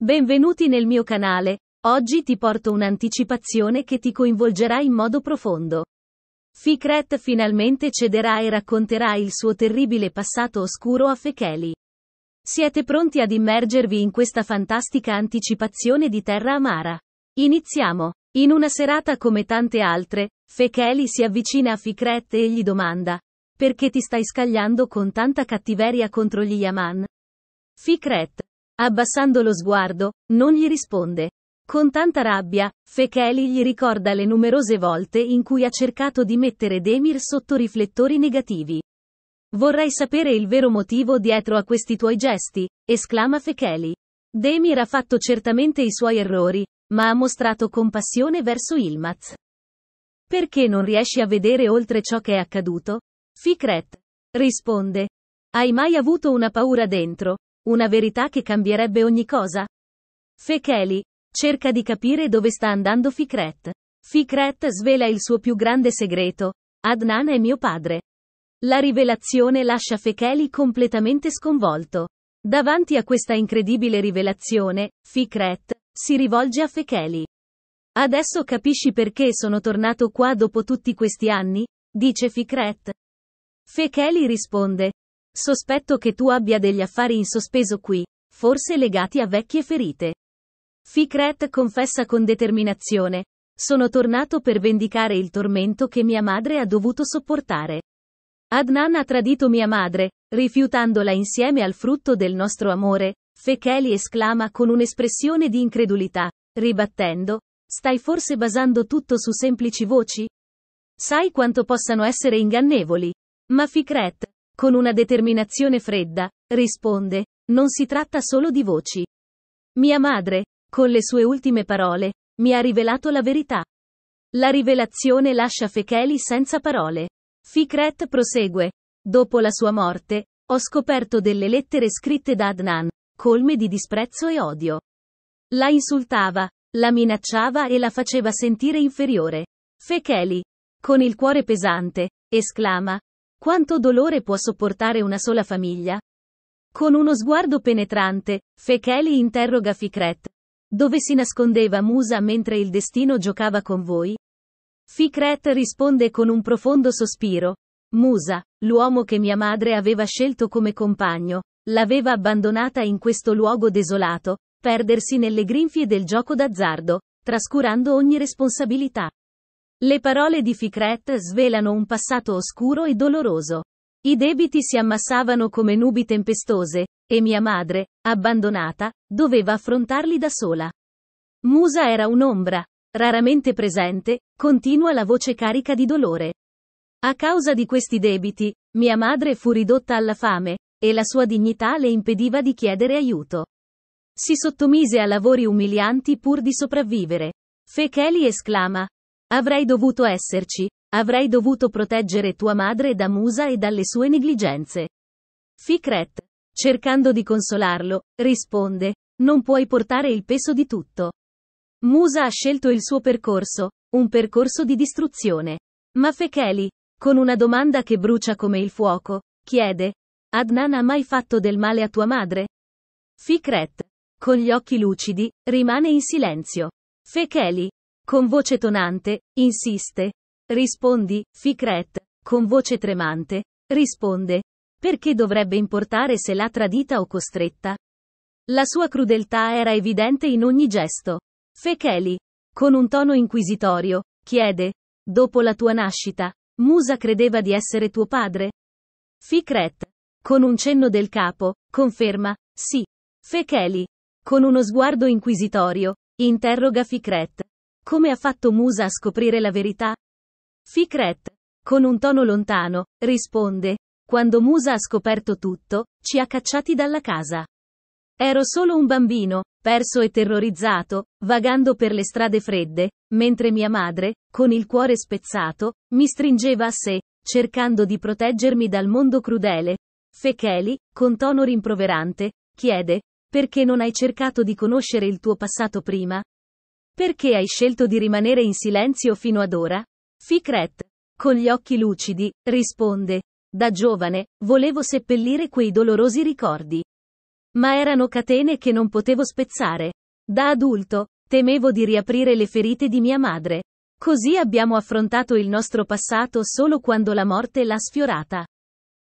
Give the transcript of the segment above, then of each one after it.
Benvenuti nel mio canale, oggi ti porto un'anticipazione che ti coinvolgerà in modo profondo. Fikret finalmente cederà e racconterà il suo terribile passato oscuro a Fekeli. Siete pronti ad immergervi in questa fantastica anticipazione di Terra Amara? Iniziamo! In una serata come tante altre, Fekeli si avvicina a Fikret e gli domanda: Perché ti stai scagliando con tanta cattiveria contro gli Yaman? Fikret, Abbassando lo sguardo, non gli risponde. Con tanta rabbia, Fekeli gli ricorda le numerose volte in cui ha cercato di mettere Demir sotto riflettori negativi. Vorrei sapere il vero motivo dietro a questi tuoi gesti, esclama Fekeli. Demir ha fatto certamente i suoi errori, ma ha mostrato compassione verso Ilmaz. Perché non riesci a vedere oltre ciò che è accaduto? Fikret risponde. Hai mai avuto una paura dentro, una verità che cambierebbe ogni cosa? Fekeli. Cerca di capire dove sta andando Fikret. Fikret svela il suo più grande segreto. Adnan è mio padre. La rivelazione lascia Fekeli completamente sconvolto. Davanti a questa incredibile rivelazione, Fikret si rivolge a Fekeli. Adesso capisci perché sono tornato qua dopo tutti questi anni? dice Fikret. Fekeli risponde, Sospetto che tu abbia degli affari in sospeso qui, forse legati a vecchie ferite. Fikret confessa con determinazione. Sono tornato per vendicare il tormento che mia madre ha dovuto sopportare. Adnan ha tradito mia madre, rifiutandola insieme al frutto del nostro amore, Fekeli esclama con un'espressione di incredulità, ribattendo, stai forse basando tutto su semplici voci? Sai quanto possano essere ingannevoli? Ma Fikret, con una determinazione fredda, risponde, non si tratta solo di voci. Mia madre, con le sue ultime parole, mi ha rivelato la verità. La rivelazione lascia Fekeli senza parole. Fikret prosegue. Dopo la sua morte, ho scoperto delle lettere scritte da Adnan, colme di disprezzo e odio. La insultava, la minacciava e la faceva sentire inferiore. Fekeli, con il cuore pesante, esclama, quanto dolore può sopportare una sola famiglia? Con uno sguardo penetrante, Fekeli interroga Fikret. Dove si nascondeva Musa mentre il destino giocava con voi? Fikret risponde con un profondo sospiro. Musa, l'uomo che mia madre aveva scelto come compagno, l'aveva abbandonata in questo luogo desolato, perdersi nelle grinfie del gioco d'azzardo, trascurando ogni responsabilità. Le parole di Fikret svelano un passato oscuro e doloroso. I debiti si ammassavano come nubi tempestose, e mia madre, abbandonata, doveva affrontarli da sola. Musa era un'ombra, raramente presente, continua la voce carica di dolore. A causa di questi debiti, mia madre fu ridotta alla fame, e la sua dignità le impediva di chiedere aiuto. Si sottomise a lavori umilianti pur di sopravvivere. Fekeli esclama, Avrei dovuto esserci, avrei dovuto proteggere tua madre da Musa e dalle sue negligenze. Fikret, cercando di consolarlo, risponde, non puoi portare il peso di tutto. Musa ha scelto il suo percorso, un percorso di distruzione. Ma Fekeli, con una domanda che brucia come il fuoco, chiede, Adnan ha mai fatto del male a tua madre? Fikret, con gli occhi lucidi, rimane in silenzio. Fekeli, con voce tonante, insiste. Rispondi, Ficret, con voce tremante, risponde. Perché dovrebbe importare se l'ha tradita o costretta? La sua crudeltà era evidente in ogni gesto. Fecheli, con un tono inquisitorio, chiede, dopo la tua nascita, Musa credeva di essere tuo padre? Ficret, con un cenno del capo, conferma, sì. Fecheli, con uno sguardo inquisitorio, interroga Ficret, come ha fatto Musa a scoprire la verità? Fikret, con un tono lontano, risponde, quando Musa ha scoperto tutto, ci ha cacciati dalla casa. Ero solo un bambino, perso e terrorizzato, vagando per le strade fredde, mentre mia madre, con il cuore spezzato, mi stringeva a sé, cercando di proteggermi dal mondo crudele. Fecheli, con tono rimproverante, chiede, perché non hai cercato di conoscere il tuo passato prima? Perché hai scelto di rimanere in silenzio fino ad ora? Fikret, con gli occhi lucidi, risponde. Da giovane, volevo seppellire quei dolorosi ricordi. Ma erano catene che non potevo spezzare. Da adulto, temevo di riaprire le ferite di mia madre. Così abbiamo affrontato il nostro passato solo quando la morte l'ha sfiorata.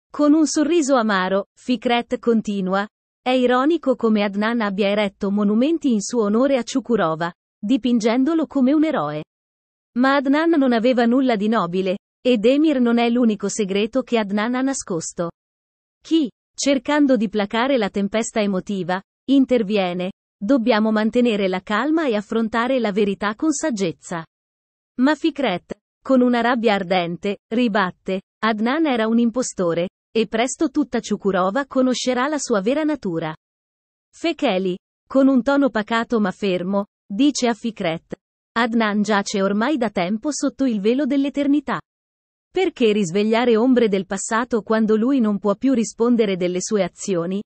Con un sorriso amaro, Fikret continua. È ironico come Adnan abbia eretto monumenti in suo onore a Ciukurova, dipingendolo come un eroe. Ma Adnan non aveva nulla di nobile, ed Emir non è l'unico segreto che Adnan ha nascosto. Chi, cercando di placare la tempesta emotiva, interviene, dobbiamo mantenere la calma e affrontare la verità con saggezza. Ma Fikret, con una rabbia ardente, ribatte, Adnan era un impostore, e presto tutta Ciukurova conoscerà la sua vera natura. Fekeli, con un tono pacato ma fermo, Dice a Fikret. Adnan giace ormai da tempo sotto il velo dell'eternità. Perché risvegliare ombre del passato quando lui non può più rispondere delle sue azioni?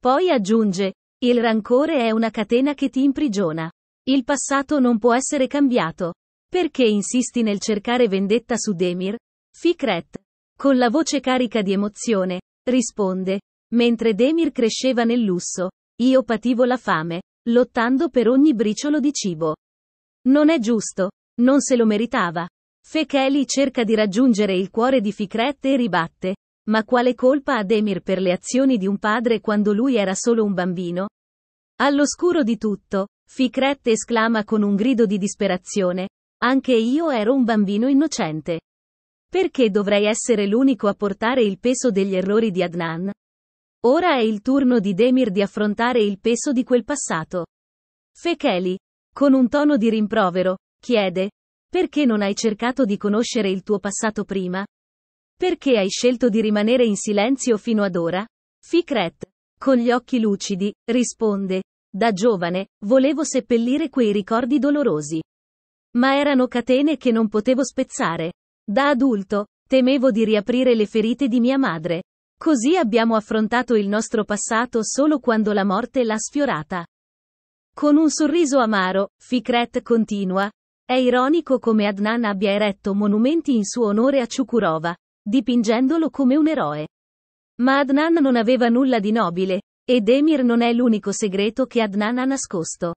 Poi aggiunge, il rancore è una catena che ti imprigiona. Il passato non può essere cambiato. Perché insisti nel cercare vendetta su Demir? Fikret, con la voce carica di emozione, risponde, mentre Demir cresceva nel lusso, io pativo la fame, lottando per ogni briciolo di cibo. Non è giusto. Non se lo meritava. Fekeli cerca di raggiungere il cuore di Fikret e ribatte. Ma quale colpa ha Demir per le azioni di un padre quando lui era solo un bambino? All'oscuro di tutto, Fikret esclama con un grido di disperazione. Anche io ero un bambino innocente. Perché dovrei essere l'unico a portare il peso degli errori di Adnan? Ora è il turno di Demir di affrontare il peso di quel passato. Fekeli, con un tono di rimprovero, chiede, perché non hai cercato di conoscere il tuo passato prima? Perché hai scelto di rimanere in silenzio fino ad ora? Fikret, con gli occhi lucidi, risponde, da giovane, volevo seppellire quei ricordi dolorosi. Ma erano catene che non potevo spezzare. Da adulto, temevo di riaprire le ferite di mia madre. Così abbiamo affrontato il nostro passato solo quando la morte l'ha sfiorata. Con un sorriso amaro, Fikret continua. È ironico come Adnan abbia eretto monumenti in suo onore a Ciukurova, dipingendolo come un eroe. Ma Adnan non aveva nulla di nobile, ed Emir non è l'unico segreto che Adnan ha nascosto.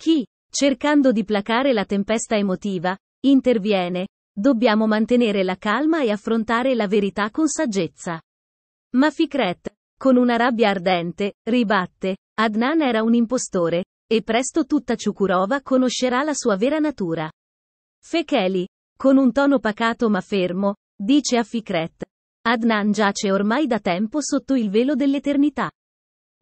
Chi, cercando di placare la tempesta emotiva, interviene, dobbiamo mantenere la calma e affrontare la verità con saggezza. Ma Fikret, con una rabbia ardente, ribatte, Adnan era un impostore, e presto tutta Ciukurova conoscerà la sua vera natura. Fekeli, con un tono pacato ma fermo, dice a Fikret. Adnan giace ormai da tempo sotto il velo dell'eternità.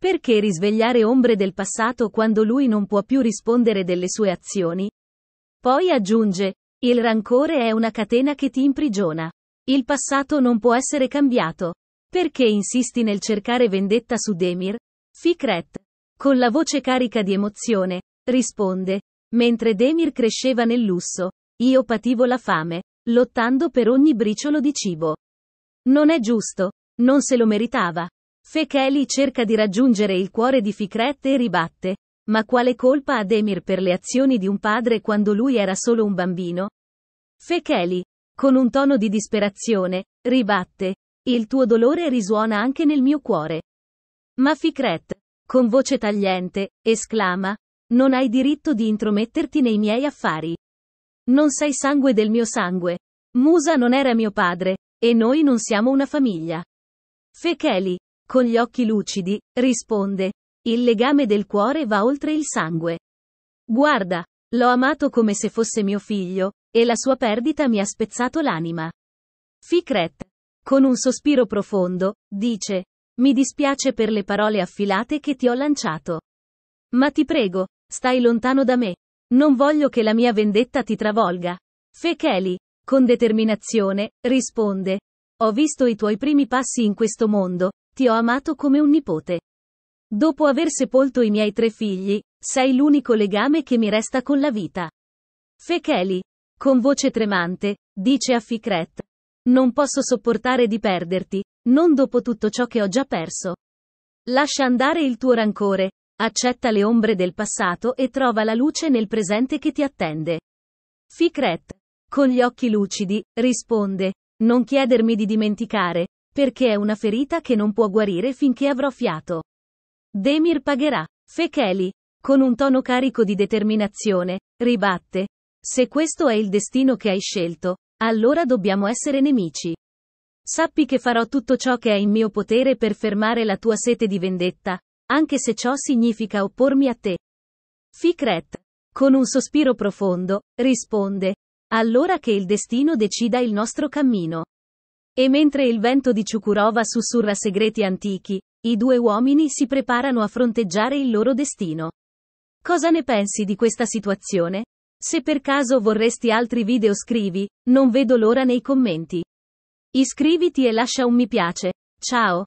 Perché risvegliare ombre del passato quando lui non può più rispondere delle sue azioni? Poi aggiunge, il rancore è una catena che ti imprigiona. Il passato non può essere cambiato. Perché insisti nel cercare vendetta su Demir? Fikret, con la voce carica di emozione, risponde, mentre Demir cresceva nel lusso, io pativo la fame, lottando per ogni briciolo di cibo. Non è giusto, non se lo meritava. Fekeli cerca di raggiungere il cuore di Fikret e ribatte, ma quale colpa ha Demir per le azioni di un padre quando lui era solo un bambino? Fekeli, con un tono di disperazione, ribatte, il tuo dolore risuona anche nel mio cuore. Ma Fikret, con voce tagliente, esclama, non hai diritto di intrometterti nei miei affari. Non sei sangue del mio sangue. Musa non era mio padre, e noi non siamo una famiglia. Fekeli, con gli occhi lucidi, risponde, il legame del cuore va oltre il sangue. Guarda, l'ho amato come se fosse mio figlio, e la sua perdita mi ha spezzato l'anima. Fikret, con un sospiro profondo, dice, mi dispiace per le parole affilate che ti ho lanciato. Ma ti prego, stai lontano da me. Non voglio che la mia vendetta ti travolga. Fekeli, con determinazione, risponde, ho visto i tuoi primi passi in questo mondo, ti ho amato come un nipote. Dopo aver sepolto i miei tre figli, sei l'unico legame che mi resta con la vita. Fekeli, con voce tremante, dice a Fikret, non posso sopportare di perderti, non dopo tutto ciò che ho già perso. Lascia andare il tuo rancore, accetta le ombre del passato e trova la luce nel presente che ti attende. Fikret, con gli occhi lucidi, risponde, non chiedermi di dimenticare, perché è una ferita che non può guarire finché avrò fiato. Demir pagherà. Fekeli, con un tono carico di determinazione, ribatte, se questo è il destino che hai scelto, allora dobbiamo essere nemici. Sappi che farò tutto ciò che è in mio potere per fermare la tua sete di vendetta, anche se ciò significa oppormi a te. Fikret, con un sospiro profondo, risponde, allora che il destino decida il nostro cammino. E mentre il vento di Ciucurova sussurra segreti antichi, i due uomini si preparano a fronteggiare il loro destino. Cosa ne pensi di questa situazione? Se per caso vorresti altri video scrivi, non vedo l'ora nei commenti. Iscriviti e lascia un mi piace. Ciao!